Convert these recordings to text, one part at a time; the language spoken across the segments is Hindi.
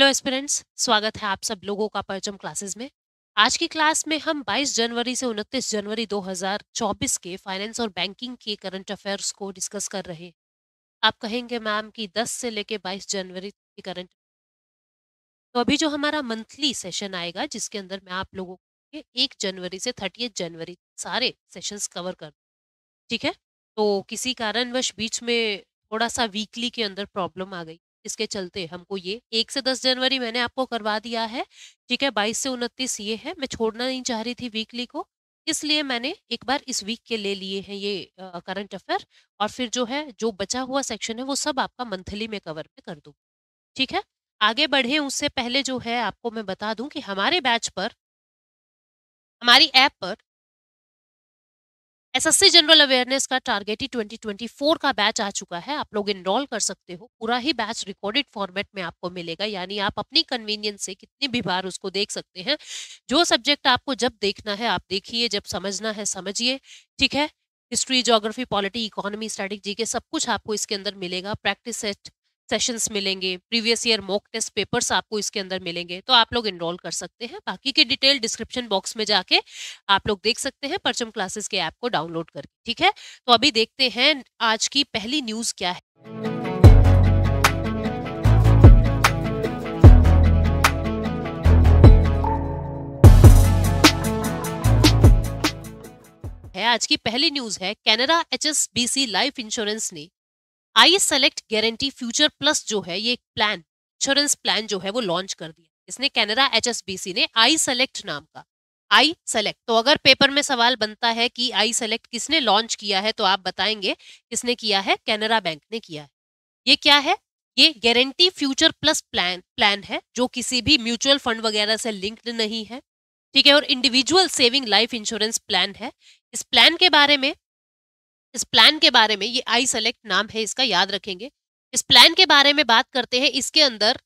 हेलो एस्पिरेंट्स स्वागत है आप सब लोगों का परचम क्लासेस में आज की क्लास में हम 22 जनवरी से 29 जनवरी 2024 के फाइनेंस और बैंकिंग के करंट अफेयर्स को डिस्कस कर रहे हैं आप कहेंगे मैम कि 10 से लेके 22 जनवरी के करंट तो अभी जो हमारा मंथली सेशन आएगा जिसके अंदर मैं आप लोगों के एक जनवरी से थर्टी जनवरी सारे सेशंस कवर कर ठीक है तो किसी कारणवश बीच में थोड़ा सा वीकली के अंदर प्रॉब्लम आ गई इसके चलते हमको ये एक से दस जनवरी मैंने आपको करवा दिया है ठीक है बाईस से उनतीस ये है मैं छोड़ना नहीं चाह रही थी वीकली को इसलिए मैंने एक बार इस वीक के ले लिए हैं ये करंट अफेयर और फिर जो है जो बचा हुआ सेक्शन है वो सब आपका मंथली में कवर में कर दूँ ठीक है आगे बढ़े उससे पहले जो है आपको मैं बता दूं कि हमारे बैच पर हमारी ऐप पर एसएससी जनरल अवेयरनेस का टारगेट ही 2024 का बैच आ चुका है आप लोग इनरोल कर सकते हो पूरा ही बैच रिकॉर्डेड फॉर्मेट में आपको मिलेगा यानी आप अपनी कन्वीनियंस से कितनी भी बार उसको देख सकते हैं जो सब्जेक्ट आपको जब देखना है आप देखिए जब समझना है समझिए ठीक है history geography polity economy static G K सब कुछ आपको इसके अंदर मिलेगा प्रैक्टिस सेट सेशंस मिलेंगे previous year mock test papers आपको इसके अंदर मिलेंगे तो आप लोग इनरोल कर सकते हैं बाकी के डिटेल डिस्क्रिप्शन बॉक्स में जाके आप लोग देख सकते हैं परचम क्लासेस के ऐप को डाउनलोड करके ठीक है तो अभी देखते हैं आज की पहली न्यूज क्या है आज की पहली न्यूज है Canara H S B C life insurance ने I select guarantee future plus जो है ये एक प्लान इंश्योरेंस प्लान जो है वो लॉन्च कर दिया इसने कैनरा एच ने आई सेलेक्ट नाम का आई सेलेक्ट तो अगर पेपर में सवाल बनता है कि आई सेलेक्ट किसने लॉन्च किया है तो आप बताएंगे किसने किया है कैनरा बैंक ने किया है ये क्या है ये guarantee future plus plan plan है जो किसी भी म्यूचुअल फंड वगैरह से लिंक्ड नहीं है ठीक है और individual saving life insurance plan है इस प्लान के बारे में इस प्लान के बारे में ये आई सेलेक्ट नाम है इसका याद रखेंगे इस प्लान के बारे में बात करते हैं इसके अंदर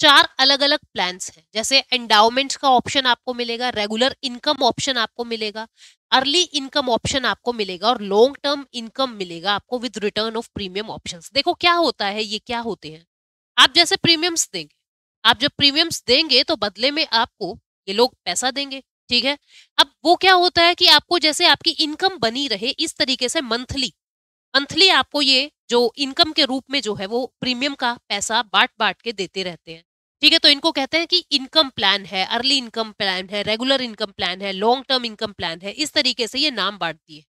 चार अलग अलग प्लान्स हैं जैसे एंडाउमेंट का ऑप्शन आपको मिलेगा रेगुलर इनकम ऑप्शन आपको मिलेगा अर्ली इनकम ऑप्शन आपको मिलेगा और लॉन्ग टर्म इनकम मिलेगा आपको with return of premium option देखो क्या होता है ये क्या होते हैं आप जैसे प्रीमियम्स देंगे आप जब प्रीमियम्स देंगे तो बदले में आपको ये लोग पैसा देंगे ठीक है अब वो क्या होता है कि आपको जैसे आपकी इनकम बनी रहे इस तरीके से मंथली मंथली आपको ये जो इनकम के रूप में जो है वो प्रीमियम का पैसा बांट बांट के देते रहते हैं ठीक है तो इनको कहते हैं कि इनकम प्लान है अर्ली इनकम प्लान है रेगुलर इनकम प्लान है लॉन्ग टर्म इनकम प्लान है इस तरीके से ये नाम बांटती है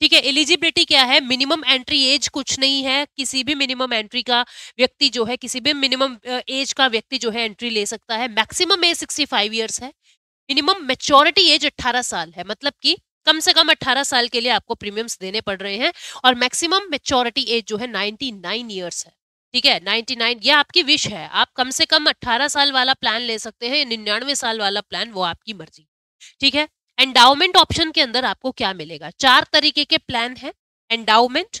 ठीक है एलिजिबिलिटी क्या है मिनिमम एंट्री एज कुछ नहीं है किसी भी मिनिमम एंट्री का व्यक्ति जो है किसी भी मिनिमम एज का व्यक्ति जो है एंट्री ले सकता है मैक्सिमम एज सिक्सटी फाइव है मिनिमम मेच्योरिटी एज 18 साल है मतलब कि कम से कम 18 साल के लिए आपको प्रीमियम्स देने पड़ रहे हैं और मैक्सिमम मेच्योरिटी एज जो है 99 ईयर्स है ठीक है 99 ये आपकी विश है आप कम से कम 18 साल वाला प्लान ले सकते हैं निन्यानवे साल वाला प्लान वो आपकी मर्जी ठीक है एंडाउमेंट ऑप्शन के अंदर आपको क्या मिलेगा चार तरीके के प्लान है endowment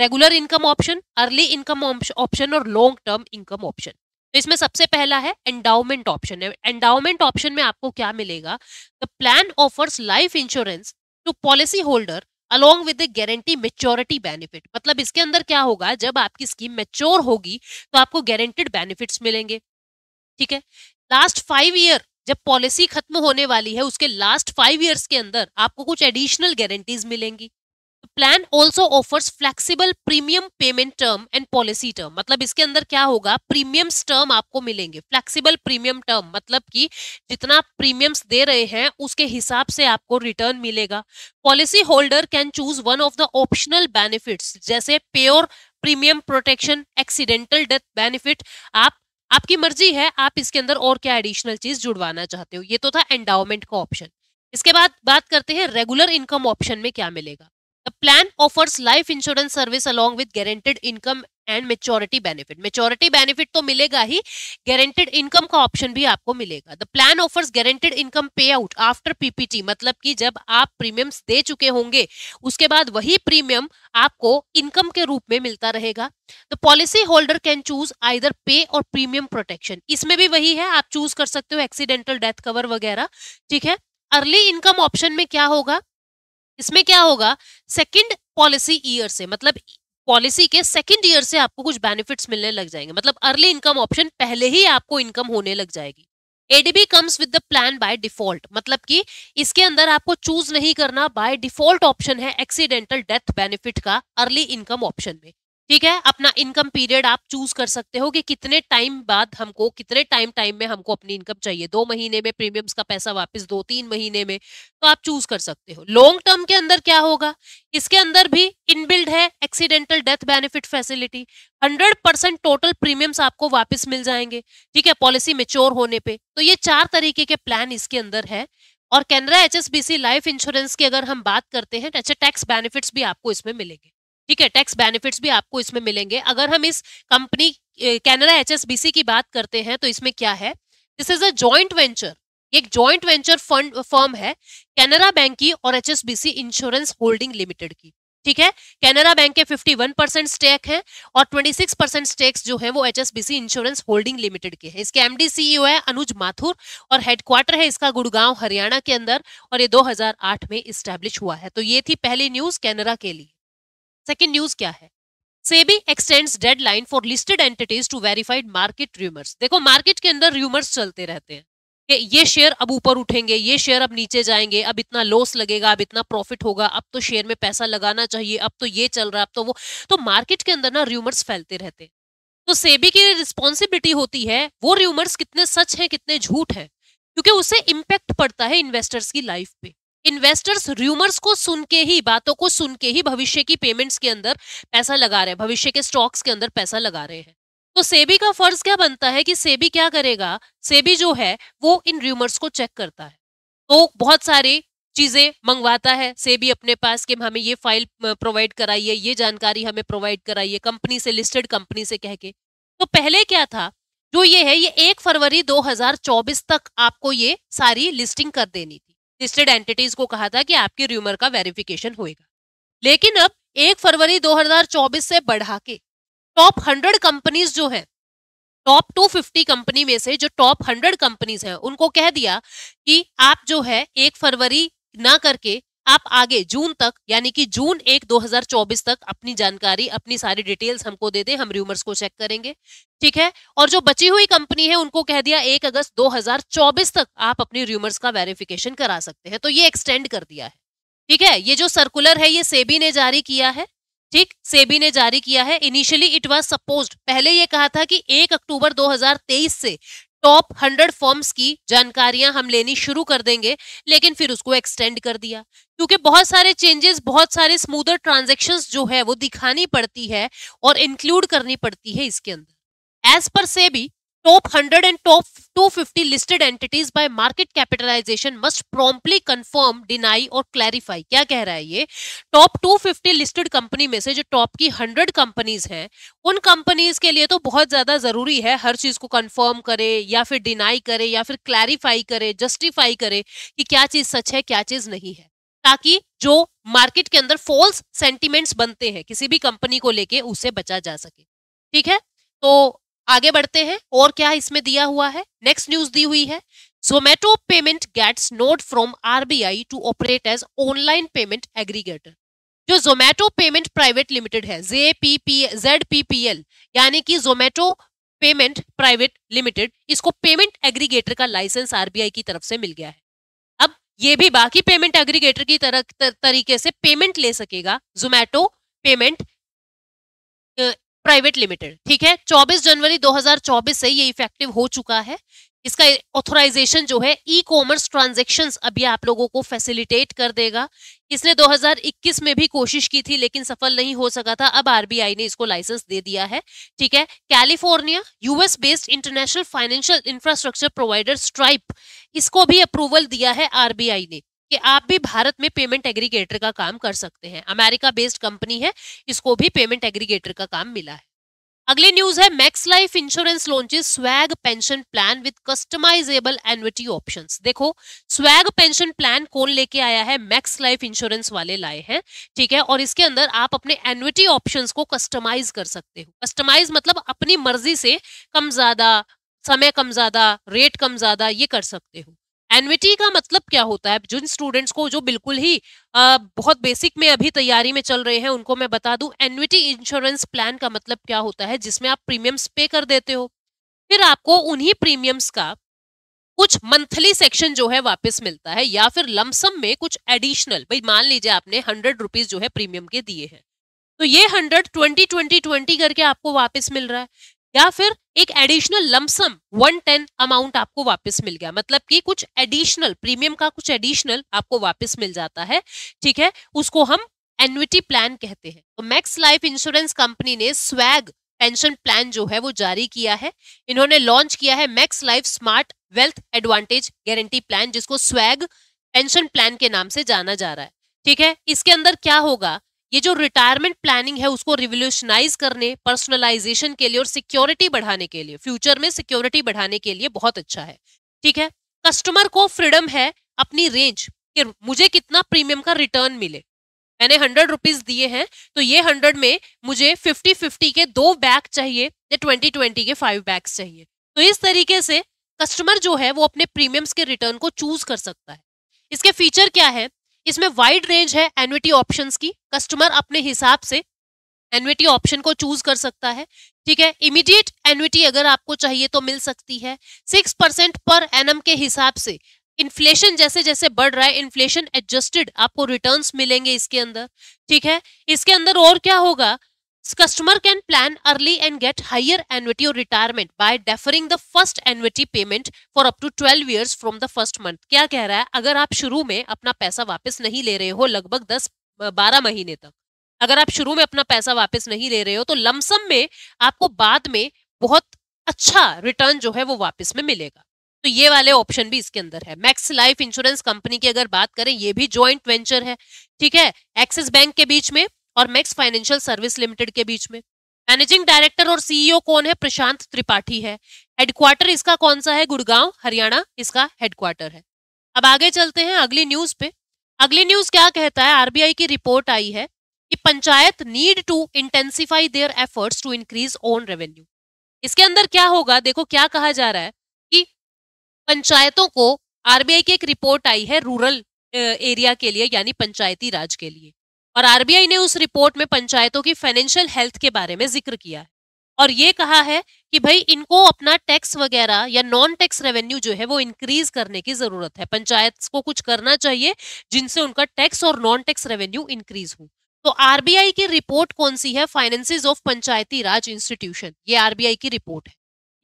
regular income option early income option और लॉन्ग टर्म इनकम ऑप्शन तो इसमें सबसे पहला है एंडाउमेंट ऑप्शन है एंडाउमेंट ऑप्शन में आपको क्या मिलेगा the plan offers life insurance to policy holder along with guarantee maturity benefit मतलब इसके अंदर क्या होगा जब आपकी स्कीम मेच्योर होगी तो आपको गारंटेड बेनिफिट्स मिलेंगे ठीक है लास्ट फाइव ईयर जब पॉलिसी खत्म होने वाली है उसके लास्ट फाइव ईयर्स के अंदर आपको कुछ एडिशनल गारंटीज मिलेंगी plan also offers flexible premium payment term and policy term मतलब इसके अंदर क्या होगा प्रीमियम्स टर्म आपको मिलेंगे फ्लेक्सिबल प्रीमियम टर्म मतलब कि जितना प्रीमियम्स दे रहे हैं उसके हिसाब से आपको रिटर्न मिलेगा policy holder can choose one of the optional benefits जैसे pure premium protection accidental death benefit आप आपकी मर्जी है आप इसके अंदर और क्या एडिशनल चीज जुड़वाना चाहते हो ये तो था एंडाउमेंट का ऑप्शन इसके बाद बात करते हैं रेगुलर इनकम ऑप्शन में क्या मिलेगा The plan offers life insurance service along with guaranteed income and maturity benefit. Maturity benefit तो मिलेगा ही guaranteed income का option भी आपको मिलेगा the plan offers guaranteed income pay out after PPT मतलब कि जब आप प्रीमियम्स दे चुके होंगे उसके बाद वही प्रीमियम आपको इनकम के रूप में मिलता रहेगा the policy holder can choose either pay or premium protection इसमें भी वही है आप चूज कर सकते हो एक्सीडेंटल डेथ कवर वगैरह ठीक है अर्ली इनकम ऑप्शन में क्या होगा इसमें क्या होगा सेकंड पॉलिसी ईयर से मतलब पॉलिसी के सेकंड ईयर से आपको कुछ बेनिफिट्स मिलने लग जाएंगे मतलब अर्ली इनकम ऑप्शन पहले ही आपको इनकम होने लग जाएगी ADB comes with the plan by default मतलब कि इसके अंदर आपको चूज नहीं करना बाय डिफॉल्ट ऑप्शन है एक्सीडेंटल डेथ बेनिफिट का अर्ली इनकम ऑप्शन में ठीक है अपना इनकम पीरियड आप चूज कर सकते हो कि कितने टाइम बाद हमको कितने टाइम टाइम में हमको अपनी इनकम चाहिए दो महीने में प्रीमियम्स का पैसा वापस दो तीन महीने में तो आप चूज कर सकते हो लॉन्ग टर्म के अंदर क्या होगा इसके अंदर भी इनबिल्ड है accidental death benefit facility hundred percent total premiums आपको वापस मिल जाएंगे ठीक है पॉलिसी मेच्योर होने पर तो ये चार तरीके के प्लान इसके अंदर है और कैनरा एच लाइफ इंश्योरेंस की अगर हम बात करते हैं तो अच्छे टैक्स बेनिफिट्स भी आपको इसमें मिलेंगे ठीक है टैक्स बेनिफिट्स भी आपको इसमें मिलेंगे अगर हम इस कंपनी कैनरा एच की बात करते हैं तो इसमें क्या है this is a joint venture एक जॉइंट वेंचर फंड फर्म है कैनरा बैंक की और एच इंश्योरेंस होल्डिंग लिमिटेड की ठीक है कैनरा बैंक के 51 परसेंट स्टेक है और 26 परसेंट स्टेक्स जो है वो एच इंश्योरेंस होल्डिंग लिमिटेड के हैं इसके एमडी सीईओ है अनुज माथुर और हेडक्वार्टर है इसका गुड़गांव हरियाणा के अंदर और ये 2008 में स्टैब्लिश हुआ है तो ये थी पहली न्यूज कैनरा के लिए सेकेंड न्यूज क्या है SEBI extends deadline for listed entities to verified market rumours देखो मार्केट के अंदर र्यूमर्स चलते रहते हैं कि ये शेयर अब ऊपर उठेंगे ये शेयर अब नीचे जाएंगे अब इतना लॉस लगेगा अब इतना प्रॉफिट होगा अब तो शेयर में पैसा लगाना चाहिए अब तो ये चल रहा है अब तो वो तो मार्केट के अंदर ना र्यूमर्स फैलते रहते हैं तो सेबी की रिस्पॉन्सिबिलिटी होती है वो र्यूमर्स कितने सच हैं कितने झूठ हैं क्योंकि उसे इम्पैक्ट पड़ता है इन्वेस्टर्स की लाइफ पे इन्वेस्टर्स र्यूमर्स को सुन के ही बातों को सुन के ही भविष्य की पेमेंट्स के अंदर पैसा लगा रहे हैं भविष्य के स्टॉक्स के अंदर पैसा लगा रहे हैं तो सेबी का फर्ज क्या बनता है कि सेबी क्या करेगा सेबी जो है वो इन र्यूमर्स को चेक करता है तो बहुत सारी चीजें मंगवाता है सेबी अपने पास कि हमें ये फाइल प्रोवाइड कराइए ये जानकारी हमें प्रोवाइड कराइए कंपनी से लिस्टेड कंपनी से कह के तो पहले क्या था जो ये है ये एक फरवरी 2024 तक आपको ये सारी लिस्टिंग कर देनी थी लिस्टेड एंटिटीज को कहा था कि आपके र्यूमर का वेरिफिकेशन होएगा लेकिन अब एक फरवरी 2024 से बढ़ा के टॉप हंड्रेड कंपनीज जो है टॉप 250 कंपनी में से जो टॉप 100 कंपनीज हैं उनको कह दिया कि आप जो है एक फरवरी ना करके आप आगे जून तक यानी कि जून एक 2024 तक अपनी जानकारी अपनी सारी डिटेल्स हमको दे दे हम र्यूमर्स को चेक करेंगे ठीक है और जो बची हुई कंपनी है उनको कह दिया एक अगस्त 2024 तक आप अपनी र्यूमर्स का वेरिफिकेशन करा सकते हैं तो ये एक्सटेंड कर दिया है ठीक है ये जो सर्कुलर है ये सेबी ने जारी किया है ठीक सेबी ने जारी किया है इनिशियली इट वाज सपोज्ड पहले ये कहा था कि एक अक्टूबर 2023 से टॉप हंड्रेड फॉर्म्स की जानकारियां हम लेनी शुरू कर देंगे लेकिन फिर उसको एक्सटेंड कर दिया क्योंकि बहुत सारे चेंजेस बहुत सारे स्मूदर ट्रांजेक्शन जो है वो दिखानी पड़ती है और इंक्लूड करनी पड़ती है इसके अंदर एज पर से भी top hundred and top two fifty listed entities by market capitalisation must promptly confirm deny or clarify क्या कह रहा है ये top two fifty listed company में से जो टॉप की हंड्रेड कंपनीज हैं उन कंपनीज के लिए तो बहुत ज्यादा जरूरी है हर चीज को कंफर्म करे या फिर डिनाई करे या फिर क्लैरिफाई करे जस्टिफाई करे कि क्या चीज सच है क्या चीज नहीं है ताकि जो मार्केट के अंदर फॉल्स सेंटिमेंट्स बनते हैं किसी भी कंपनी को लेके उसे बचा जा सके ठीक है तो आगे बढ़ते हैं और क्या इसमें दिया हुआ है नेक्स्ट न्यूज दी हुई है Zomato payment gets nod from RBI to operate as online payment aggregator जो जोमेटो पेमेंट प्राइवेट लिमिटेड है J P P Z P P L यानी कि जोमेटो पेमेंट प्राइवेट लिमिटेड इसको पेमेंट एग्रीगेटर का लाइसेंस आरबीआई की तरफ से मिल गया है अब ये भी बाकी पेमेंट एग्रीगेटर की तरह तर, तरीके से पेमेंट ले सकेगा जोमेटो पेमेंट प्राइवेट लिमिटेड ठीक है 24 जनवरी 2024 से ये इफेक्टिव हो चुका है इसका ऑथोराइजेशन जो है ई कॉमर्स ट्रांजेक्शन अभी आप लोगों को फैसिलिटेट कर देगा इसने 2021 में भी कोशिश की थी लेकिन सफल नहीं हो सका था अब आरबीआई ने इसको लाइसेंस दे दिया है ठीक है California US based international financial infrastructure provider Stripe इसको भी अप्रूवल दिया है आरबीआई ने कि आप भी भारत में पेमेंट एग्रीगेटर का काम कर सकते हैं अमेरिका बेस्ड कंपनी है इसको भी पेमेंट एग्रीगेटर का काम मिला है अगली न्यूज है Max life insurance launches swag pension plan with customisable annuity options देखो स्वैग पेंशन प्लान कौन लेके आया है मैक्स लाइफ इंश्योरेंस वाले लाए हैं ठीक है और इसके अंदर आप अपने एनविटी ऑप्शंस को कस्टमाइज कर सकते हो कस्टमाइज मतलब अपनी मर्जी से कम ज्यादा समय कम ज्यादा रेट कम ज्यादा ये कर सकते हो एनविटी का मतलब क्या होता है जिन स्टूडेंट्स को जो बिल्कुल ही आ, बहुत बेसिक में अभी तैयारी में चल रहे हैं उनको मैं बता दूं एनविटी इंश्योरेंस प्लान का मतलब क्या होता है जिसमें आप प्रीमियम्स पे कर देते हो फिर आपको उन्हीं प्रीमियम्स का कुछ मंथली सेक्शन जो है वापस मिलता है या फिर लमसम में कुछ एडिशनल भाई मान लीजिए आपने हंड्रेड रुपीज जो है प्रीमियम के दिए हैं तो ये हंड्रेड ट्वेंटी ट्वेंटी ट्वेंटी करके आपको वापस मिल रहा है या फिर एक additional lump sum one time amount आपको वापस मिल गया मतलब कि कुछ एडिशनल प्रीमियम का कुछ एडिशनल आपको वापस मिल जाता है ठीक है उसको हम एनुटी प्लान कहते हैं तो मैक्स लाइफ इंश्योरेंस कंपनी ने स्वैग पेंशन प्लान जो है वो जारी किया है इन्होंने लॉन्च किया है Max life smart wealth advantage guarantee plan जिसको स्वैग पेंशन प्लान के नाम से जाना जा रहा है ठीक है इसके अंदर क्या होगा ये जो रिटायरमेंट प्लानिंग है उसको रिवोल्यूशनाइज करने पर्सनलाइजेशन के लिए और सिक्योरिटी बढ़ाने के लिए फ्यूचर में सिक्योरिटी बढ़ाने के लिए बहुत अच्छा है ठीक है कस्टमर को फ्रीडम है अपनी रेंज कि मुझे कितना प्रीमियम का रिटर्न मिले मैंने हंड्रेड रुपीज दिए हैं तो ये हंड्रेड में मुझे फिफ्टी फिफ्टी के दो बैग चाहिए या ट्वेंटी ट्वेंटी के फाइव बैग्स चाहिए तो इस तरीके से कस्टमर जो है वो अपने प्रीमियम्स के रिटर्न को चूज कर सकता है इसके फीचर क्या है इसमें वाइड रेंज है एनविटी ऑप्शंस की कस्टमर अपने हिसाब से एनविटी ऑप्शन को चूज कर सकता है ठीक है इमीडिएट एनविटी अगर आपको चाहिए तो मिल सकती है सिक्स परसेंट पर एन के हिसाब से इन्फ्लेशन जैसे जैसे बढ़ रहा है इन्फ्लेशन एडजस्टेड आपको रिटर्न्स मिलेंगे इसके अंदर ठीक है इसके अंदर और क्या होगा Customer can plan early and get higher annuity or retirement by deferring the first annuity payment for up to 12 years from the first month. क्या कह रहा है अगर आप शुरू में अपना पैसा वापस नहीं ले रहे हो लगभग 10 12 महीने तक अगर आप शुरू में अपना पैसा वापस नहीं ले रहे हो तो लमसम में आपको बाद में बहुत अच्छा रिटर्न जो है वो वापस में मिलेगा तो ये वाले ऑप्शन भी इसके अंदर है मैक्स लाइफ इंश्योरेंस कंपनी की अगर बात करें ये भी ज्वाइंट वेंचर है ठीक है एक्सिस बैंक के बीच में और मैक्स फाइनेंशियल सर्विस लिमिटेड के बीच में मैनेजिंग डायरेक्टर और सीईओ e कौन है प्रशांत त्रिपाठी है हेडक्वार्टर इसका कौन सा है गुड़गांव हरियाणा इसका हेडक्वार्टर है अब आगे चलते हैं अगली न्यूज पे अगली न्यूज क्या कहता है आरबीआई की रिपोर्ट आई है कि panchayat need to intensify their efforts to increase own revenue इसके अंदर क्या होगा देखो क्या कहा जा रहा है कि पंचायतों को आरबीआई की एक रिपोर्ट आई है रूरल एरिया के लिए यानी पंचायती राज के लिए और आरबीआई ने उस रिपोर्ट में पंचायतों की फाइनेंशियल हेल्थ के बारे में जिक्र किया है और ये कहा है कि भाई इनको अपना टैक्स वगैरह या नॉन टैक्स रेवेन्यू जो है वो इंक्रीज करने की जरूरत है पंचायत को कुछ करना चाहिए जिनसे उनका टैक्स और नॉन टैक्स रेवेन्यू इंक्रीज हो तो आरबीआई की रिपोर्ट कौन सी है finances of panchayati raj institution ये आरबीआई की रिपोर्ट है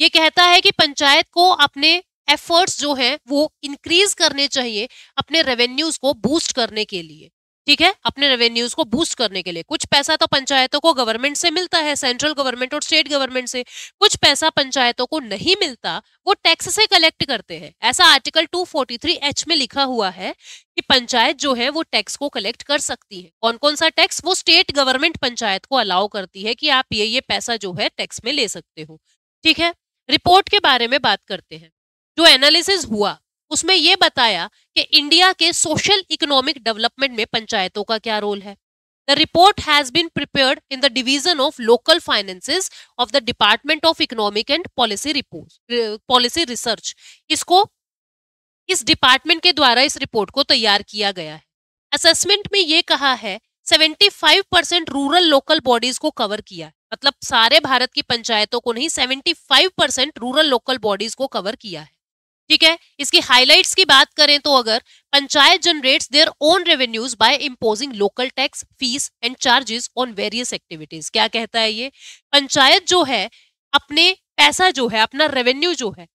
ये कहता है कि पंचायत को अपने एफर्ट्स जो है वो इंक्रीज करने चाहिए अपने रेवेन्यूज को बूस्ट करने के लिए ठीक है अपने रेवेन्यूज को बूस्ट करने के लिए कुछ पैसा तो पंचायतों को गवर्नमेंट से मिलता है सेंट्रल गवर्नमेंट और स्टेट गवर्नमेंट से कुछ पैसा पंचायतों को नहीं मिलता वो टैक्स से कलेक्ट करते हैं ऐसा आर्टिकल 243 एच में लिखा हुआ है कि पंचायत जो है वो टैक्स को कलेक्ट कर सकती है कौन कौन सा टैक्स वो स्टेट गवर्नमेंट पंचायत को अलाउ करती है कि आप ये ये पैसा जो है टैक्स में ले सकते हो ठीक है रिपोर्ट के बारे में बात करते हैं जो एनालिसिस हुआ उसमें यह बताया कि इंडिया के सोशल इकोनॉमिक डेवलपमेंट में पंचायतों का क्या रोल है the report has been prepared in the division of local finances of the department of economic and policy report policy research इसको इस डिपार्टमेंट के द्वारा इस रिपोर्ट को तैयार किया गया है असेसमेंट में ये कहा है 75 परसेंट रूरल लोकल बॉडीज को कवर किया मतलब सारे भारत की पंचायतों को नहीं 75 परसेंट रूरल लोकल बॉडीज को कवर किया है ठीक है इसकी हाईलाइट की बात करें तो अगर panchayat generates their own revenues by imposing local tax fees and charges on various activities क्या कहता है ये पंचायत जो है अपने पैसा जो है अपना रेवेन्यू जो है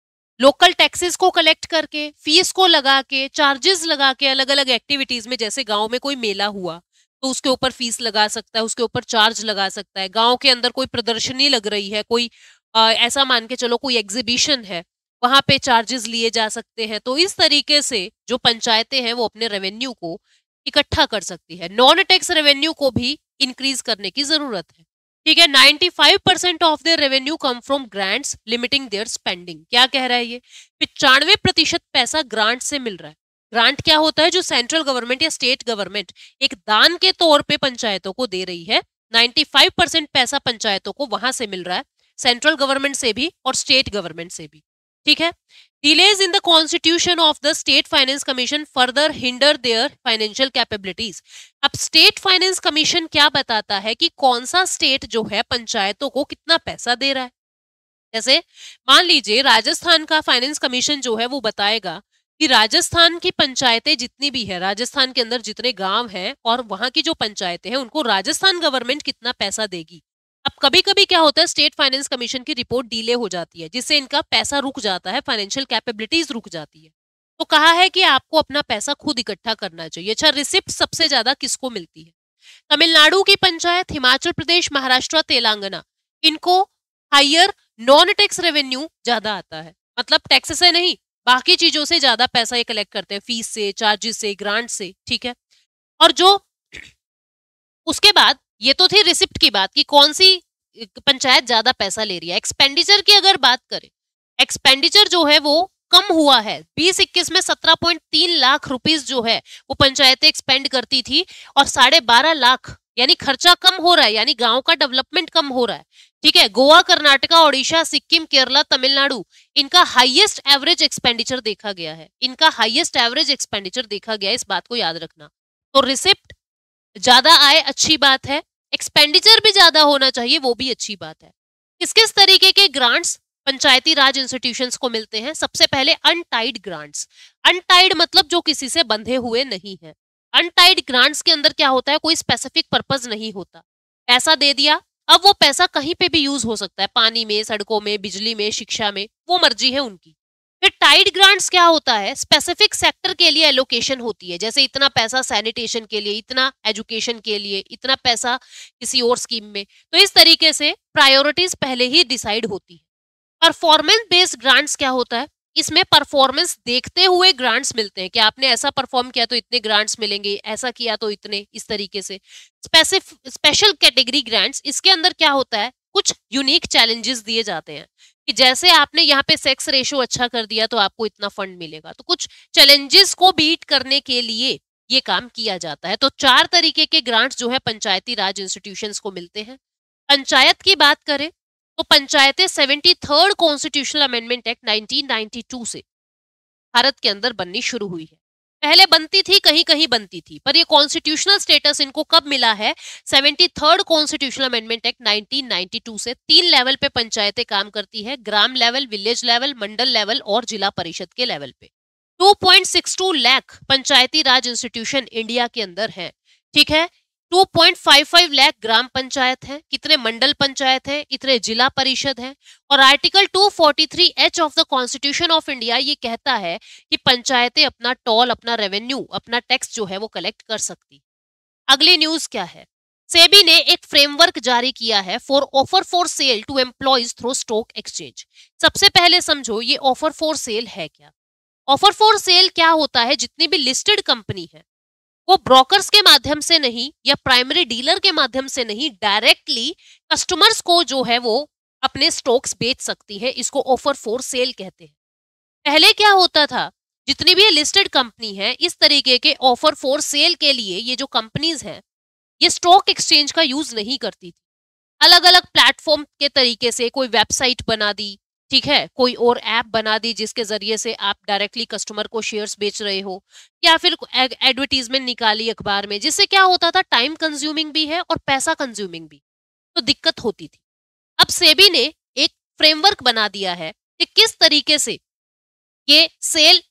लोकल टैक्सेस को कलेक्ट करके फीस को लगा के चार्जेस लगा के अलग अलग एक्टिविटीज में जैसे गांव में कोई मेला हुआ तो उसके ऊपर फीस लगा सकता है उसके ऊपर चार्ज लगा सकता है गांव के अंदर कोई प्रदर्शनी लग रही है कोई आ, ऐसा मान के चलो कोई एग्जीबिशन है वहां पे चार्जेस लिए जा सकते हैं तो इस तरीके से जो पंचायतें हैं वो अपने रेवेन्यू को इकट्ठा कर सकती है नॉन टैक्स रेवेन्यू को भी इंक्रीज करने की जरूरत है ठीक है 95 percent of their revenue come from grants limiting their spending क्या कह रहा है ये पिचानवे प्रतिशत पैसा ग्रांट से मिल रहा है ग्रांट क्या होता है जो सेंट्रल गवर्नमेंट या स्टेट गवर्नमेंट एक दान के तौर पे पंचायतों को दे रही है 95 परसेंट पैसा पंचायतों को वहां से मिल रहा है सेंट्रल गवर्नमेंट से भी और स्टेट गवर्नमेंट से भी ठीक है delays in the constitution of the state finance commission further hinder their financial capabilities अब स्टेट फाइनेंस कमीशन क्या बताता है कि कौन सा स्टेट जो है पंचायतों को कितना पैसा दे रहा है जैसे मान लीजिए राजस्थान का फाइनेंस कमीशन जो है वो बताएगा कि राजस्थान की पंचायतें जितनी भी है राजस्थान के अंदर जितने गांव हैं और वहां की जो पंचायतें हैं उनको राजस्थान गवर्नमेंट कितना पैसा देगी अब कभी कभी क्या होता है स्टेट फाइनेंस कमीशन की रिपोर्ट डिले हो जाती है जिससे इनका पैसा रुक जाता है फाइनेंशियल कैपेबिलिटीज रुक जाती है तो कहा है कि आपको अपना पैसा खुद इकट्ठा करना चाहिए अच्छा रिसिप्ट सबसे ज्यादा किसको मिलती है तमिलनाडु की पंचायत हिमाचल प्रदेश महाराष्ट्र तेलंगाना इनको हायर नॉन टैक्स रेवेन्यू ज्यादा आता है मतलब टैक्स से नहीं बाकी चीजों से ज्यादा पैसा ये कलेक्ट करते हैं फीस से चार्जेस से ग्रांट से ठीक है और जो उसके बाद ये तो थी रिसिप्ट की बात कि कौन सी पंचायत ज्यादा पैसा ले रही है एक्सपेंडिचर की अगर बात करें एक्सपेंडिचर जो है वो कम हुआ है बीस इक्कीस में सत्रह पॉइंट तीन लाख रुपीज जो है वो पंचायतें एक्सपेंड करती थी और साढ़े बारह लाख यानी खर्चा कम हो रहा है यानी गांव का डेवलपमेंट कम हो रहा है ठीक है गोवा कर्नाटका ओडिशा सिक्किम केरला तमिलनाडु इनका हाईएस्ट एवरेज एक्सपेंडिचर देखा गया है इनका हाईएस्ट एवरेज एक्सपेंडिचर देखा गया है इस बात को याद रखना तो रिसिप्ट ज्यादा आए अच्छी बात है एक्सपेंडिचर भी ज्यादा होना चाहिए वो भी अच्छी बात है किस किस तरीके के ग्रांट्स पंचायती राज इंस्टीट्यूशंस को मिलते हैं सबसे पहले अनटाइड ग्रांट्स अनटाइड मतलब जो किसी से बंधे हुए नहीं है अनटाइड ग्रांट्स के अंदर क्या होता है कोई स्पेसिफिक पर्पज नहीं होता पैसा दे दिया अब वो पैसा कहीं पे भी यूज हो सकता है पानी में सड़कों में बिजली में शिक्षा में वो मर्जी है उनकी फिर टाइड ग्रांट्स क्या होता है स्पेसिफिक सेक्टर के लिए एलोकेशन होती है जैसे इतना पैसा सैनिटेशन के लिए इतना एजुकेशन के लिए इतना पैसा किसी और स्कीम में तो इस तरीके से प्रायोरिटीज पहले ही डिसाइड होती है परफॉर्मेंस बेस्ड ग्रांट्स क्या होता है इसमें परफॉर्मेंस देखते हुए ग्रांट्स मिलते हैं कि आपने ऐसा परफॉर्म किया तो इतने ग्रांट्स मिलेंगे ऐसा किया तो इतने इस तरीके से स्पेसिफ स्पेशल कैटेगरी ग्रांट्स इसके अंदर क्या होता है कुछ यूनिक चैलेंजेस दिए जाते हैं कि जैसे आपने यहाँ पे सेक्स रेशियो अच्छा कर दिया तो आपको इतना फंड मिलेगा तो कुछ चैलेंजेस को बीट करने के लिए ये काम किया जाता है तो चार तरीके के ग्रांट जो है पंचायती राज इंस्टीट्यूशन को मिलते हैं पंचायत की बात करें तो पंचायतें seventy third constitutional amendment act 1992 से भारत के अंदर बननी शुरू हुई है पहले बनती थी कहीं कहीं बनती थी पर ये कॉन्स्टिट्यूशनल स्टेटस इनको कब मिला है seventy third constitutional amendment act 1992 से तीन लेवल पे पंचायतें काम करती है ग्राम लेवल विलेज लेवल मंडल लेवल और जिला परिषद के लेवल पे 2.62 लाख पंचायती राज इंस्टीट्यूशन इंडिया के अंदर है ठीक है 2.55 लाख ग्राम पंचायत है कितने मंडल पंचायत है इतने जिला परिषद है और article 243 H of the constitution of India ये कहता है कि पंचायतें अपना टोल अपना रेवेन्यू अपना टैक्स जो है वो कलेक्ट कर सकती अगली न्यूज क्या है सेबी ने एक फ्रेमवर्क जारी किया है for offer for sale to employees through stock exchange सबसे पहले समझो ये ऑफर फॉर सेल है क्या ऑफर फॉर सेल क्या होता है जितनी भी लिस्टेड कंपनी है वो ब्रोकर्स के माध्यम से नहीं या प्राइमरी डीलर के माध्यम से नहीं डायरेक्टली कस्टमर्स को जो है वो अपने स्टॉक्स बेच सकती है इसको ऑफर फॉर सेल कहते हैं पहले क्या होता था जितनी भी लिस्टेड कंपनी है इस तरीके के ऑफर फॉर सेल के लिए ये जो कंपनीज हैं ये स्टॉक एक्सचेंज का यूज नहीं करती थी अलग अलग प्लेटफॉर्म के तरीके से कोई वेबसाइट बना दी ठीक है कोई और ऐप बना दी जिसके जरिए से आप डायरेक्टली कस्टमर को शेयर्स बेच रहे हो या फिर एडवर्टीजमेंट निकाली अखबार में जिससे क्या होता था टाइम कंज्यूमिंग भी है और पैसा कंज्यूमिंग भी तो दिक्कत होती थी अब सेबी ने एक फ्रेमवर्क बना दिया है कि किस तरीके से ये सेल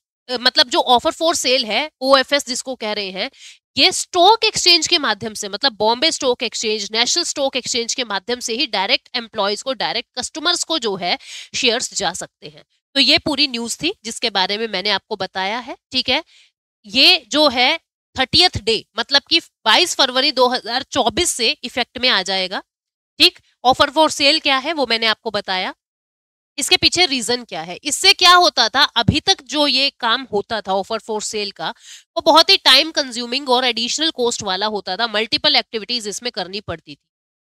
मतलब जो ऑफर फॉर सेल है ओ जिसको कह रहे हैं ये स्टॉक एक्सचेंज के माध्यम से मतलब Bombay stock exchange national stock exchange के माध्यम से ही डायरेक्ट एम्प्लॉयज को डायरेक्ट कस्टमर्स को जो है शेयर्स जा सकते हैं तो ये पूरी न्यूज थी जिसके बारे में मैंने आपको बताया है ठीक है ये जो है थर्टियथ डे मतलब कि 22 फरवरी 2024 से इफेक्ट में आ जाएगा ठीक ऑफर फॉर सेल क्या है वो मैंने आपको बताया इसके पीछे रीजन क्या है इससे क्या होता था अभी तक जो ये काम होता था ऑफर फॉर सेल का वो बहुत ही टाइम कंज्यूमिंग और एडिशनल कॉस्ट वाला होता था मल्टीपल एक्टिविटीज इसमें करनी पड़ती थी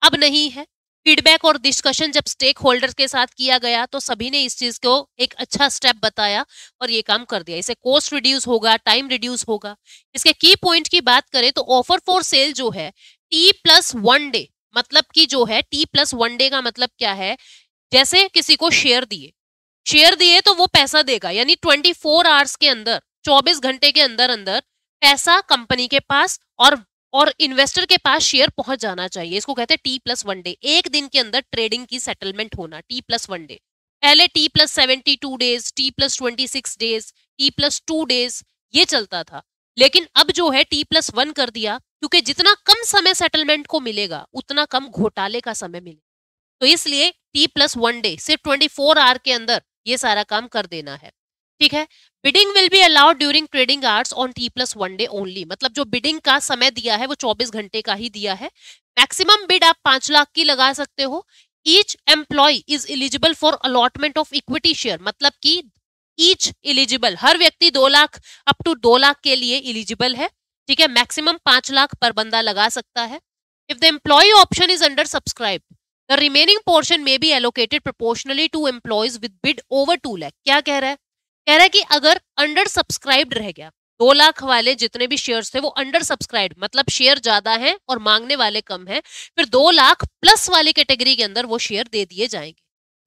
अब नहीं है फीडबैक और डिस्कशन जब स्टेक होल्डर के साथ किया गया तो सभी ने इस चीज को एक अच्छा स्टेप बताया और ये काम कर दिया इसे कॉस्ट रिड्यूस होगा टाइम रिड्यूस होगा इसके की पॉइंट की बात करें तो ऑफर फॉर सेल जो है टी प्लस वन डे मतलब कि जो है टी प्लस वन डे का मतलब क्या है जैसे किसी को शेयर दिए शेयर दिए तो वो पैसा देगा यानी ट्वेंटी फोर आवर्स के अंदर चौबीस घंटे के अंदर अंदर पैसा कंपनी के पास और और इन्वेस्टर के पास शेयर पहुंच जाना चाहिए इसको कहते हैं टी प्लस वन डे एक दिन के अंदर ट्रेडिंग की सेटलमेंट होना टी प्लस वन डे पहले T plus seventy two days T plus twenty six days T plus two days ये चलता था लेकिन अब जो है टी प्लस वन कर दिया क्योंकि जितना कम समय सेटलमेंट को मिलेगा उतना कम घोटाले का समय मिलेगा तो इसलिए टी प्लस वन डे सिर्फ ट्वेंटी फोर आवर के अंदर ये सारा काम कर देना है ठीक है bidding will be allowed during trading hours on T plus one day only मतलब जो बिडिंग का समय दिया है वो चौबीस घंटे का ही दिया है मैक्सिमम बिड आप पांच लाख की लगा सकते हो each employee is eligible for allotment of equity share मतलब की ईच इलिजिबल हर व्यक्ति दो लाख अप टू दो लाख के लिए इलिजिबल है ठीक है मैक्सिमम पांच लाख पर बंदा लगा सकता है if the employee option is under subscribe the remaining portion may be allocated proportionally to employees with bid over two lakh क्या कह रहा है कह रहा है कि अगर अंडर सब्सक्राइब्ड रह गया दो लाख वाले जितने भी शेयर्स थे वो अंडर सब्सक्राइब मतलब शेयर ज्यादा है और मांगने वाले कम है फिर दो लाख प्लस वाली कैटेगरी के अंदर वो शेयर दे दिए जाएंगे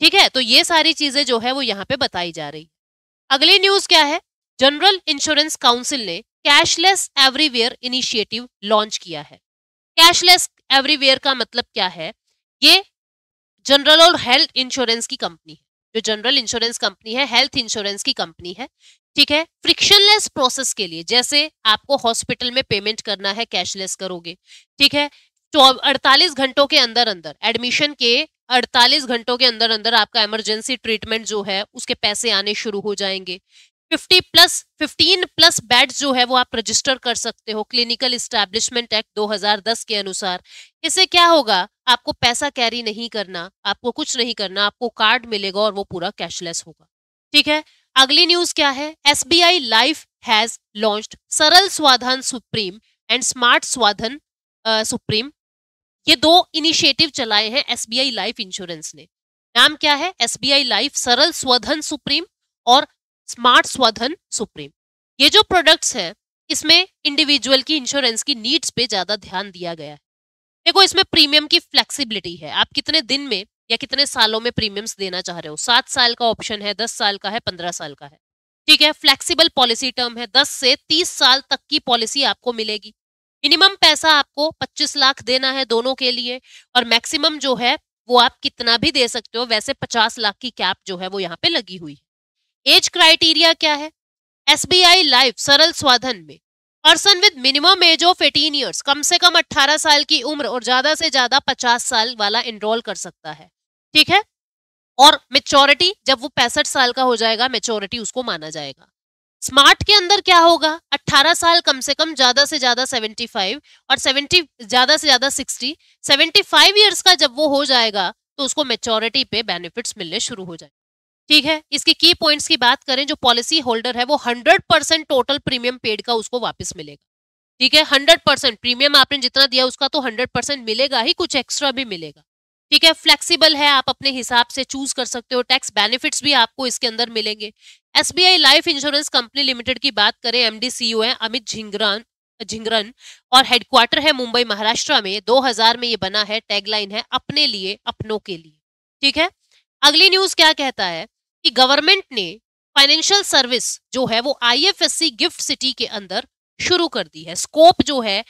ठीक है तो ये सारी चीजें जो है वो यहाँ पे बताई जा रही अगली न्यूज क्या है जनरल इंश्योरेंस काउंसिल ने कैशलेस एवरीवेयर इनिशिएटिव लॉन्च किया है कैशलेस एवरीवेयर का मतलब क्या है ये जनरल और हेल्थ इंश्योरेंस की कंपनी है जो जनरल इंश्योरेंस कंपनी है हेल्थ इंश्योरेंस की कंपनी है ठीक है फ्रिक्शनलेस प्रोसेस के लिए जैसे आपको हॉस्पिटल में पेमेंट करना है कैशलेस करोगे ठीक है तो अड़तालीस घंटों के अंदर अंदर एडमिशन के 48 घंटों के अंदर अंदर आपका इमरजेंसी ट्रीटमेंट जो है उसके पैसे आने शुरू हो जाएंगे fifty plus fifteen plus beds जो है वो आप रजिस्टर कर सकते हो क्लिनिकल इस्टेब्लिशमेंट एक्ट 2010 के अनुसार इससे क्या होगा आपको पैसा कैरी नहीं करना आपको कुछ नहीं करना आपको कार्ड मिलेगा और वो पूरा कैशलेस होगा ठीक है अगली न्यूज क्या है S B I life has launch Saral Swadhan supreme and smart Swadhan supreme ये दो इनिशिएटिव चलाए हैं S B I life insurance ने नाम क्या है S B I life Saral Swadhan supreme और स्मार्ट स्वाधन सुप्रीम ये जो प्रोडक्ट्स है इसमें इंडिविजुअल की इंश्योरेंस की नीड्स पे ज्यादा ध्यान दिया गया है देखो इसमें प्रीमियम की फ्लेक्सिबिलिटी है आप कितने दिन में या कितने सालों में प्रीमियम्स देना चाह रहे हो सात साल का ऑप्शन है दस साल का है पंद्रह साल का है ठीक है फ्लेक्सिबल पॉलिसी टर्म है दस से तीस साल तक की पॉलिसी आपको मिलेगी मिनिमम पैसा आपको पच्चीस लाख देना है दोनों के लिए और मैक्सिमम जो है वो आप कितना भी दे सकते हो वैसे पचास लाख की कैप जो है वो यहाँ पे लगी हुई है एज क्राइटेरिया क्या है S B I life Saral Swadhan में person with minimum age of eighteen years कम से कम अट्ठारह साल की उम्र और ज्यादा से ज्यादा पचास साल वाला एनरोल कर सकता है ठीक है और मेच्योरिटी जब वो पैंसठ साल का हो जाएगा मेच्योरिटी उसको माना जाएगा स्मार्ट के अंदर क्या होगा 18 साल कम से कम ज्यादा से ज्यादा 75 और 70 ज्यादा से ज्यादा 60 75 इयर्स का जब वो हो जाएगा तो उसको मेच्योरिटी पे बेनिफिट्स मिलने शुरू हो जाएंगे ठीक है इसके की पॉइंट्स की बात करें जो पॉलिसी होल्डर है वो hundred percent total premium paid का उसको वापस मिलेगा ठीक है हंड्रेड परसेंट प्रीमियम आपने जितना दिया उसका तो हंड्रेड परसेंट मिलेगा ही कुछ एक्स्ट्रा भी मिलेगा ठीक है फ्लेक्सिबल है आप अपने हिसाब से चूज कर सकते हो टैक्स बेनिफिट्स भी आपको इसके अंदर मिलेंगे S life insurance company limited की बात करें एम डी है अमित झिंगरान झिंगरन और हेडक्वार्टर है मुंबई महाराष्ट्र में 2000 में ये बना है टैगलाइन है अपने लिए अपनों के लिए ठीक है अगली न्यूज क्या कहता है कि गवर्नमेंट ने फाइनेंशियल सर्विस जो है वो आईएफएससी गिफ्ट सिटी के अंदर शुरू कर दी है स्कोप जो है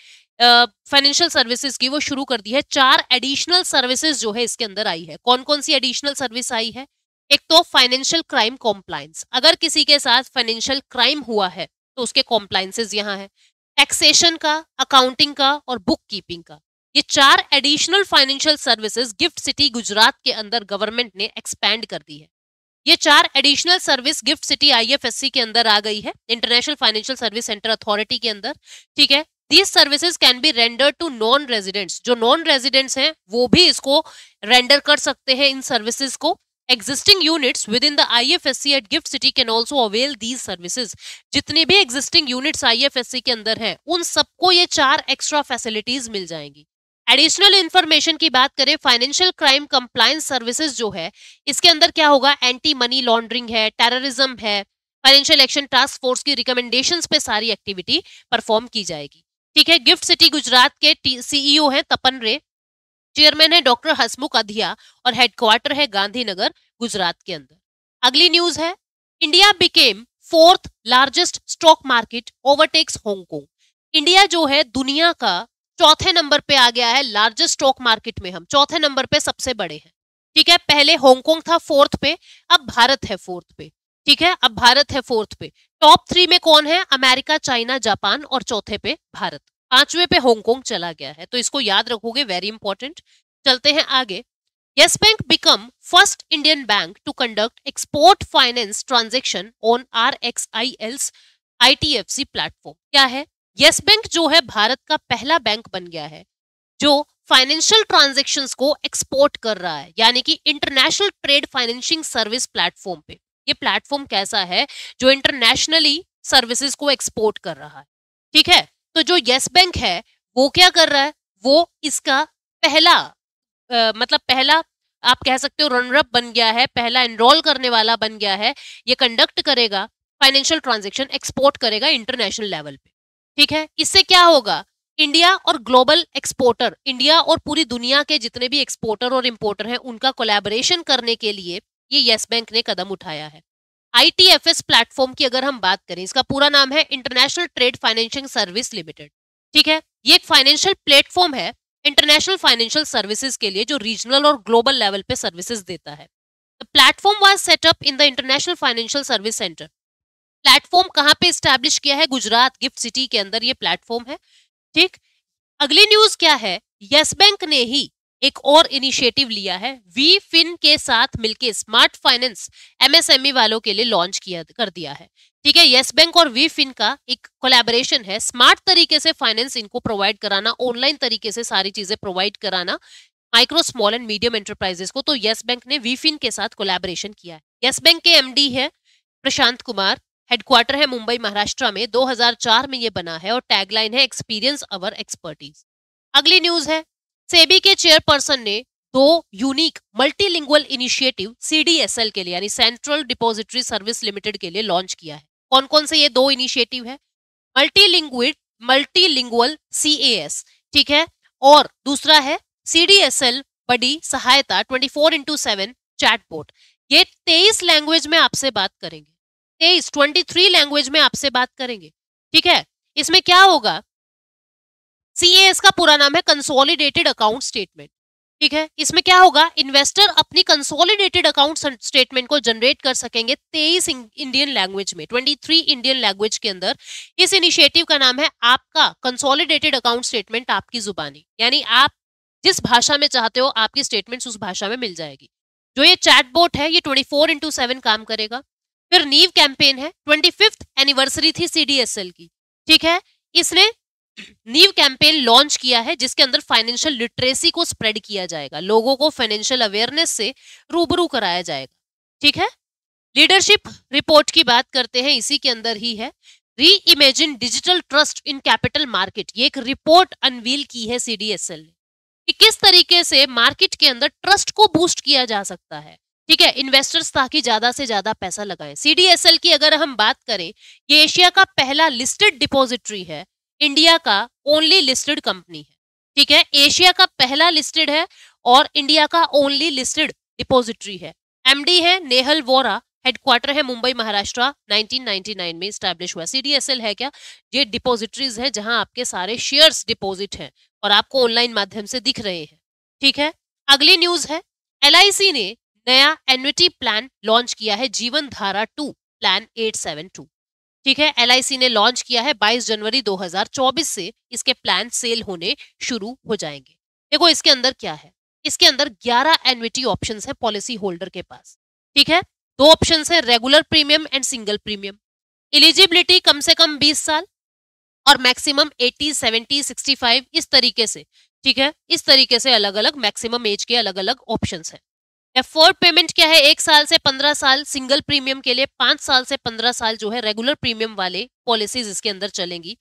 फाइनेंशियल uh, सर्विसेज की वो शुरू कर दी है चार एडिशनल सर्विसेज जो है इसके अंदर आई है कौन कौन सी एडिशनल सर्विस आई है एक तो फाइनेंशियल क्राइम कॉम्प्लाइंस अगर किसी के साथ फाइनेंशियल क्राइम हुआ है तो उसके कॉम्प्लाइंसेज यहाँ है टैक्सेशन का अकाउंटिंग का और बुक कीपिंग का ये चार additional financial services gift city Gujarat के अंदर गवर्नमेंट ने एक्सपैंड कर दी है ये चार additional service gift city IFSC के अंदर आ गई है international financial service centre authority के अंदर ठीक है these services can be render to non residents जो नॉन रेजिडेंट्स हैं वो भी इसको रेंडर कर सकते हैं इन सर्विसेज को existing units within the I F S C at gift city can also avail these services जितनी भी existing units I F S सी के अंदर है उन सबको ये चार एक्स्ट्रा फैसिलिटीज मिल जाएंगी एडिशनल इंफॉर्मेशन की बात करें फाइनेंशियल क्राइम कंप्लायंस सर्विसेज जो है इसके अंदर क्या होगा एंटी मनी लॉन्ड्रिंग है टेररिज्म है फाइनेंशियल एक्शन टास्क फोर्स की रिकमेंडेशंस पे सारी एक्टिविटी परफॉर्म की जाएगी ठीक है गिफ्ट सिटी गुजरात के सीईओ e है तपन रे चेयरमैन है डॉक्टर हसमुख अधिया और हेडक्वार्टर है गांधीनगर गुजरात के अंदर अगली न्यूज है India became fourth largest stock market overtakes Hong Kong India जो है दुनिया का चौथे नंबर पे आ गया है लार्जेस्ट स्टॉक मार्केट में हम चौथे नंबर पे सबसे बड़े हैं ठीक है पहले हांगकॉन्ग था फोर्थ पे अब भारत है फोर्थ पे ठीक है अब भारत है फोर्थ पे टॉप थ्री में कौन है अमेरिका चाइना जापान और चौथे पे भारत पांचवे पे हांगकॉन्ग चला गया है तो इसको याद रखोगे वेरी इंपॉर्टेंट चलते हैं आगे yes bank become first Indian bank to conduct export finance transaction on R X I L's I T F C platform क्या है यस बैंक जो है भारत का पहला बैंक बन गया है जो फाइनेंशियल ट्रांजेक्शन्स को एक्सपोर्ट कर रहा है यानी कि international trade financing service platform पे ये प्लेटफॉर्म कैसा है जो इंटरनेशनली सर्विसेज को एक्सपोर्ट कर रहा है ठीक है तो जो यस बैंक है वो क्या कर रहा है वो इसका पहला आ, मतलब पहला आप कह सकते हो रनरअप बन गया है पहला एनरोल करने वाला बन गया है ये कंडक्ट करेगा फाइनेंशियल ट्रांजेक्शन एक्सपोर्ट करेगा इंटरनेशनल लेवल पे ठीक है इससे क्या होगा इंडिया और ग्लोबल एक्सपोर्टर इंडिया और पूरी दुनिया के जितने भी एक्सपोर्टर और इम्पोर्टर हैं उनका कोलेबोरेशन करने के लिए ये येस बैंक ने कदम उठाया है एस प्लेटफॉर्म की अगर हम बात करें इसका पूरा नाम है international trade financial service limited ठीक है ये एक फाइनेंशियल प्लेटफॉर्म है इंटरनेशनल फाइनेंशियल सर्विसेज के लिए जो रीजनल और ग्लोबल लेवल पे सर्विसेज देता है the platform was set up in the international financial service centre platform कहाँ पे स्टैब्लिश किया है गुजरात गिफ्ट सिटी के अंदर ये प्लेटफॉर्म है ठीक अगली न्यूज क्या है यस बैंक ने ही एक और इनिशिएटिव लिया है वी फिन के साथ मिलकर स्मार्ट फाइनेंस एमएसएमई वालों के लिए लॉन्च किया कर दिया है ठीक है यस बैंक और वी फिन का एक कोलैबोरेशन है स्मार्ट तरीके से फाइनेंस इनको प्रोवाइड कराना ऑनलाइन तरीके से सारी चीजें प्रोवाइड कराना micro small and medium enterprises को तो यस बैंक ने फिन के साथ कोलेबोरेशन किया है यस बैंक के एमडी है प्रशांत कुमार हेडक्वार्टर है मुंबई महाराष्ट्र में 2004 में ये बना है और टैगलाइन है एक्सपीरियंस अवर एक्सपर्टीज अगली न्यूज है सेबी के चेयरपर्सन ने दो यूनिक मल्टीलिंगुअल इनिशिएटिव सीडीएसएल के लिए यानी सेंट्रल डिपॉजिटरी सर्विस लिमिटेड के लिए लॉन्च किया है कौन कौन से ये दो इनिशिएटिव है मल्टीलिंग्विड मल्टीलिंगुअल सी ठीक है और दूसरा है सीडीएसएल बड़ी सहायता twenty four into seven chatbot ये तेईस लैंग्वेज में आपसे बात करेंगे तेईस ट्वेंटी थ्री लैंग्वेज में आपसे बात करेंगे ठीक है इसमें क्या होगा एस का पूरा नाम है कंसोलिडेटेड अकाउंट स्टेटमेंट ठीक है इसमें क्या होगा इन्वेस्टर अपनी कंसोलिडेटेड अकाउंट स्टेटमेंट को जनरेट कर सकेंगे तेईस इंडियन लैंग्वेज में ट्वेंटी थ्री इंडियन लैंग्वेज के अंदर इस इनिशिएटिव का नाम है आपका कंसोलिडेटेड अकाउंट स्टेटमेंट आपकी जुबानी यानी आप जिस भाषा में चाहते हो आपकी स्टेटमेंट उस भाषा में मिल जाएगी जो ये बोर्ड है ये ट्वेंटी फोर इंटू सेवन काम करेगा फिर नीव कैंपेन है ट्वेंटी फिफ्थ एनिवर्सरी थी सी की ठीक है इसने नीव कैंपेन लॉन्च किया है जिसके अंदर फाइनेंशियल लिटरेसी को स्प्रेड किया जाएगा लोगों को फाइनेंशियल अवेयरनेस से रूबरू कराया जाएगा ठीक है लीडरशिप रिपोर्ट की बात करते हैं इसी के अंदर ही है reimagine digital trust in capital market ये एक रिपोर्ट अनवील की है सी ने कि किस तरीके से मार्केट के अंदर ट्रस्ट को बूस्ट किया जा सकता है ठीक है इन्वेस्टर्स ताकि ज्यादा से ज्यादा पैसा लगाए सी की अगर हम बात करें ये एशिया का पहला लिस्टेड डिपोजिटरी है इंडिया का ओनली लिस्टेड कंपनी है ठीक है एशिया का पहला लिस्टेड है और इंडिया का ओनली लिस्टेड डिपोजिटरी है एमडी है नेहल वोरा हेडक्वार्टर है मुंबई महाराष्ट्र 1999 में स्टैब्लिश हुआ सी है क्या ये डिपॉजिटरीज है जहां आपके सारे शेयर्स डिपॉजिट हैं और आपको ऑनलाइन माध्यम से दिख रहे हैं ठीक है अगली न्यूज है एल ने नया एनुटी प्लान लॉन्च किया है Jeevan Dhara two plan eight seven two ठीक है एल ने लॉन्च किया है 22 जनवरी 2024 से इसके प्लान सेल होने शुरू हो जाएंगे देखो इसके अंदर क्या है इसके अंदर 11 एनविटी ऑप्शंस है पॉलिसी होल्डर के पास ठीक है दो ऑप्शन है regular premium and single premium eligibility कम से कम 20 साल और मैक्सिमम 80, 70, 65 इस तरीके से ठीक है इस तरीके से अलग अलग मैक्सिमम एज के अलग अलग ऑप्शन है एफोर्ड पेमेंट क्या है एक साल से पंद्रह साल सिंगल प्रीमियम के लिए पांच साल से पंद्रह साल जो है रेगुलर प्रीमियम वाले पॉलिसीज इसके अंदर चलेंगी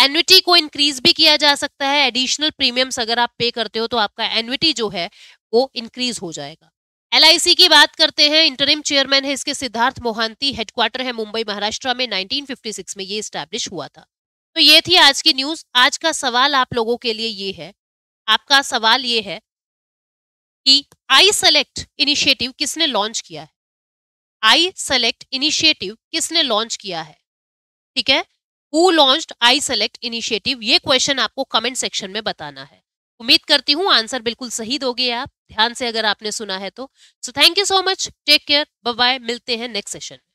एनविटी को इंक्रीज भी किया जा सकता है एडिशनल प्रीमियम्स अगर आप पे करते हो तो आपका एनविटी जो है वो इंक्रीज हो जाएगा एल की बात करते हैं इंटरिम चेयरमैन है इसके सिद्धार्थ मोहंती हेडक्वार्टर है मुंबई महाराष्ट्र में 1956 में ये स्टैब्लिश हुआ था तो ये थी आज की न्यूज आज का सवाल आप लोगों के लिए ये है आपका सवाल ये है कि आई सेलेक्ट इनिशिएटिव किसने लॉन्च किया है आई सेलेक्ट इनिशिएटिव किसने लॉन्च किया है ठीक है who launch I select initiative ये क्वेश्चन आपको कमेंट सेक्शन में बताना है उम्मीद करती हूँ आंसर बिल्कुल सही दोगे आप ध्यान से अगर आपने सुना है तो so thank you so much take care bye मिलते हैं नेक्स्ट सेशन